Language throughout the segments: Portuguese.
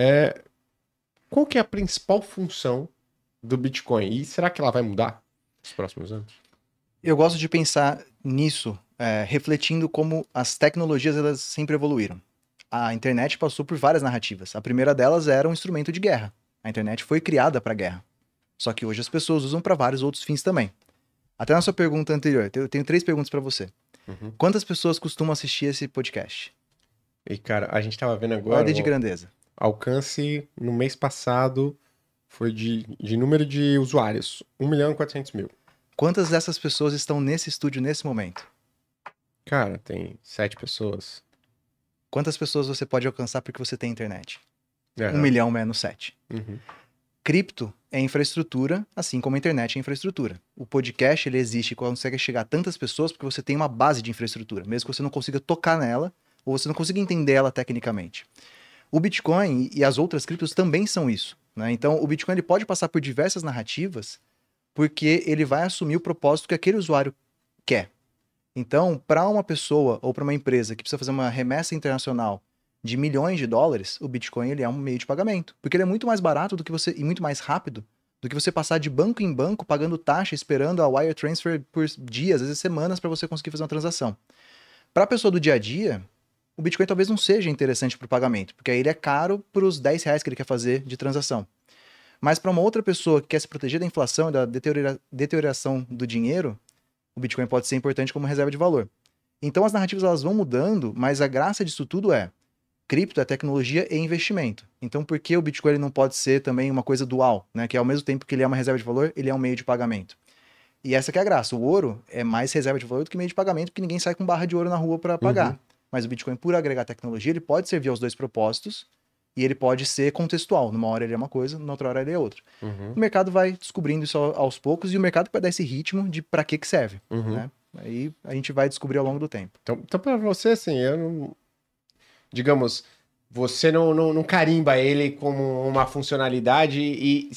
É, qual que é a principal função do Bitcoin? E será que ela vai mudar nos próximos anos? Eu gosto de pensar nisso, é, refletindo como as tecnologias elas sempre evoluíram. A internet passou por várias narrativas. A primeira delas era um instrumento de guerra. A internet foi criada para guerra. Só que hoje as pessoas usam para vários outros fins também. Até na sua pergunta anterior, eu tenho três perguntas para você. Uhum. Quantas pessoas costumam assistir esse podcast? E cara, a gente tava vendo agora. Ordem de grandeza alcance no mês passado foi de, de número de usuários, 1 milhão e 400 mil. Quantas dessas pessoas estão nesse estúdio nesse momento? Cara, tem sete pessoas. Quantas pessoas você pode alcançar porque você tem internet? É. Um milhão menos sete. Uhum. Cripto é infraestrutura, assim como a internet é infraestrutura. O podcast ele existe e consegue chegar a tantas pessoas porque você tem uma base de infraestrutura, mesmo que você não consiga tocar nela ou você não consiga entender ela tecnicamente. O Bitcoin e as outras criptos também são isso. Né? Então, o Bitcoin ele pode passar por diversas narrativas, porque ele vai assumir o propósito que aquele usuário quer. Então, para uma pessoa ou para uma empresa que precisa fazer uma remessa internacional de milhões de dólares, o Bitcoin ele é um meio de pagamento, porque ele é muito mais barato do que você e muito mais rápido do que você passar de banco em banco pagando taxa, esperando a wire transfer por dias, às vezes semanas para você conseguir fazer uma transação. Para a pessoa do dia a dia, o Bitcoin talvez não seja interessante para o pagamento, porque aí ele é caro para os 10 reais que ele quer fazer de transação. Mas para uma outra pessoa que quer se proteger da inflação e da deterioração do dinheiro, o Bitcoin pode ser importante como reserva de valor. Então as narrativas elas vão mudando, mas a graça disso tudo é cripto é tecnologia e investimento. Então por que o Bitcoin não pode ser também uma coisa dual, né? Que ao mesmo tempo que ele é uma reserva de valor, ele é um meio de pagamento. E essa que é a graça. O ouro é mais reserva de valor do que meio de pagamento, porque ninguém sai com barra de ouro na rua para pagar. Uhum. Mas o Bitcoin, por agregar tecnologia, ele pode servir aos dois propósitos e ele pode ser contextual. Numa hora ele é uma coisa, na outra hora ele é outra. Uhum. O mercado vai descobrindo isso aos poucos e o mercado vai dar esse ritmo de para que que serve, uhum. né? Aí a gente vai descobrir ao longo do tempo. Então, então para você, assim, eu não... Digamos, você não, não, não, carimba ele como uma funcionalidade e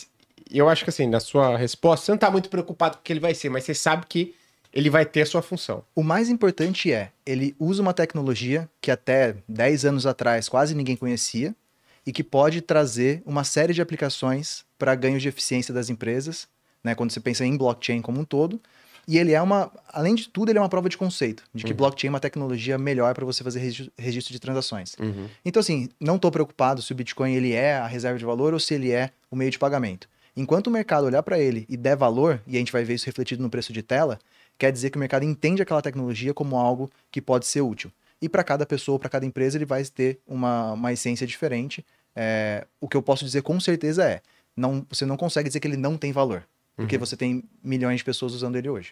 eu acho que, assim, na sua resposta, você não está muito preocupado com o que ele vai ser, mas você sabe que ele vai ter sua função. O mais importante é, ele usa uma tecnologia que até 10 anos atrás quase ninguém conhecia e que pode trazer uma série de aplicações para ganhos de eficiência das empresas, né, quando você pensa em blockchain como um todo. E ele é uma, além de tudo, ele é uma prova de conceito, de que uhum. blockchain é uma tecnologia melhor para você fazer registro de transações. Uhum. Então, assim, não estou preocupado se o Bitcoin ele é a reserva de valor ou se ele é o meio de pagamento. Enquanto o mercado olhar para ele e der valor, e a gente vai ver isso refletido no preço de tela, quer dizer que o mercado entende aquela tecnologia como algo que pode ser útil. E para cada pessoa, para cada empresa, ele vai ter uma, uma essência diferente. É, o que eu posso dizer com certeza é: não, você não consegue dizer que ele não tem valor, porque uhum. você tem milhões de pessoas usando ele hoje.